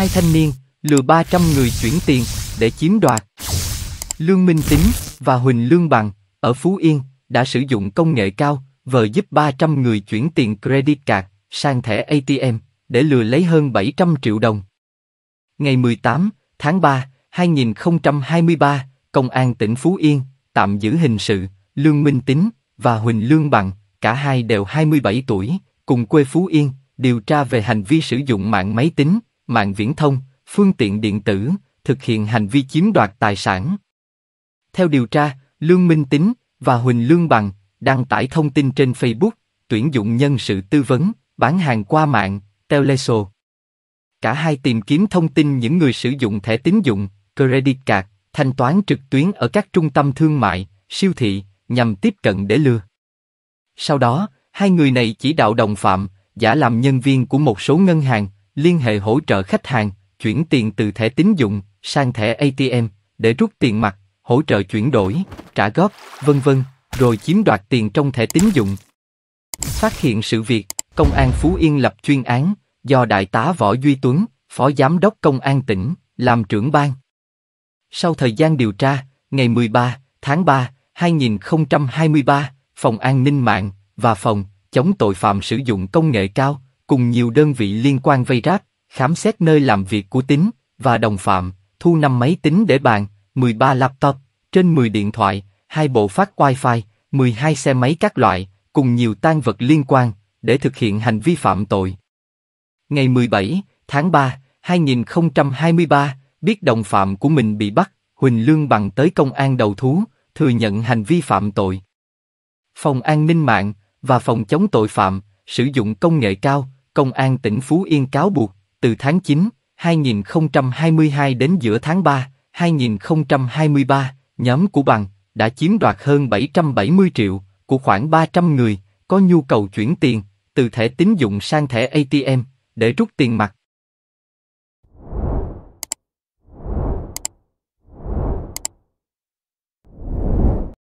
hai thanh niên, lừa 300 người chuyển tiền để chiếm đoạt. Lương Minh Tính và Huỳnh Lương Bằng ở Phú Yên đã sử dụng công nghệ cao, vờ giúp 300 người chuyển tiền credit card sang thẻ ATM để lừa lấy hơn 700 triệu đồng. Ngày 18 tháng 3, 2023, Công an tỉnh Phú Yên tạm giữ hình sự Lương Minh Tính và Huỳnh Lương Bằng, cả hai đều 27 tuổi, cùng quê Phú Yên, điều tra về hành vi sử dụng mạng máy tính mạng viễn thông, phương tiện điện tử, thực hiện hành vi chiếm đoạt tài sản. Theo điều tra, Lương Minh Tính và Huỳnh Lương Bằng đăng tải thông tin trên Facebook, tuyển dụng nhân sự tư vấn, bán hàng qua mạng, Teleso. Cả hai tìm kiếm thông tin những người sử dụng thẻ tín dụng, credit card, thanh toán trực tuyến ở các trung tâm thương mại, siêu thị, nhằm tiếp cận để lừa. Sau đó, hai người này chỉ đạo đồng phạm, giả làm nhân viên của một số ngân hàng, liên hệ hỗ trợ khách hàng, chuyển tiền từ thẻ tín dụng sang thẻ ATM để rút tiền mặt, hỗ trợ chuyển đổi, trả góp, vân vân, rồi chiếm đoạt tiền trong thẻ tín dụng. Phát hiện sự việc, Công an Phú Yên lập chuyên án do Đại tá Võ Duy Tuấn, Phó Giám đốc Công an tỉnh, làm trưởng ban. Sau thời gian điều tra, ngày 13 tháng 3, 2023, Phòng An ninh mạng và Phòng chống tội phạm sử dụng công nghệ cao cùng nhiều đơn vị liên quan vây ráp, khám xét nơi làm việc của tín và đồng phạm, thu năm máy tính để bàn, 13 laptop, trên 10 điện thoại, hai bộ phát wifi, 12 xe máy các loại, cùng nhiều tang vật liên quan, để thực hiện hành vi phạm tội. Ngày 17 tháng 3, 2023, biết đồng phạm của mình bị bắt, Huỳnh Lương bằng tới công an đầu thú, thừa nhận hành vi phạm tội. Phòng an ninh mạng và phòng chống tội phạm sử dụng công nghệ cao Công an tỉnh Phú Yên cáo buộc, từ tháng 9, 2022 đến giữa tháng 3, 2023, nhóm của bằng đã chiếm đoạt hơn 770 triệu của khoảng 300 người có nhu cầu chuyển tiền từ thẻ tín dụng sang thẻ ATM để rút tiền mặt